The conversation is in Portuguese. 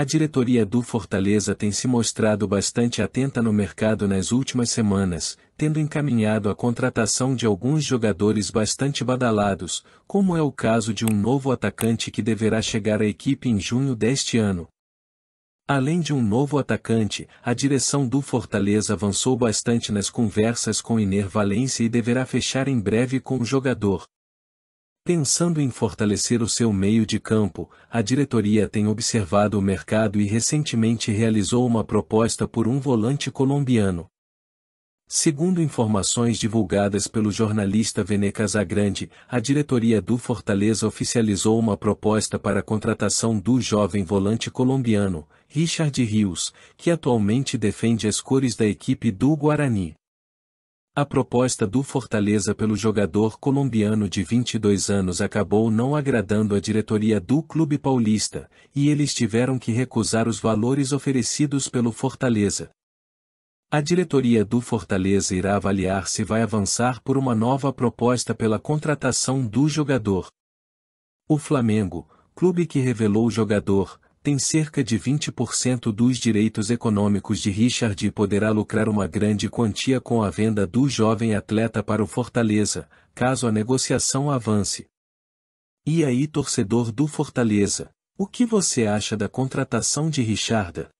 A diretoria do Fortaleza tem se mostrado bastante atenta no mercado nas últimas semanas, tendo encaminhado a contratação de alguns jogadores bastante badalados, como é o caso de um novo atacante que deverá chegar à equipe em junho deste ano. Além de um novo atacante, a direção do Fortaleza avançou bastante nas conversas com Iner Valência e deverá fechar em breve com o jogador. Pensando em fortalecer o seu meio de campo, a diretoria tem observado o mercado e recentemente realizou uma proposta por um volante colombiano. Segundo informações divulgadas pelo jornalista Vene Casagrande, a diretoria do Fortaleza oficializou uma proposta para a contratação do jovem volante colombiano, Richard Rios, que atualmente defende as cores da equipe do Guarani. A proposta do Fortaleza pelo jogador colombiano de 22 anos acabou não agradando a diretoria do clube paulista, e eles tiveram que recusar os valores oferecidos pelo Fortaleza. A diretoria do Fortaleza irá avaliar se vai avançar por uma nova proposta pela contratação do jogador. O Flamengo, clube que revelou o jogador, tem cerca de 20% dos direitos econômicos de Richard e poderá lucrar uma grande quantia com a venda do jovem atleta para o Fortaleza, caso a negociação avance. E aí, torcedor do Fortaleza, o que você acha da contratação de Richarda?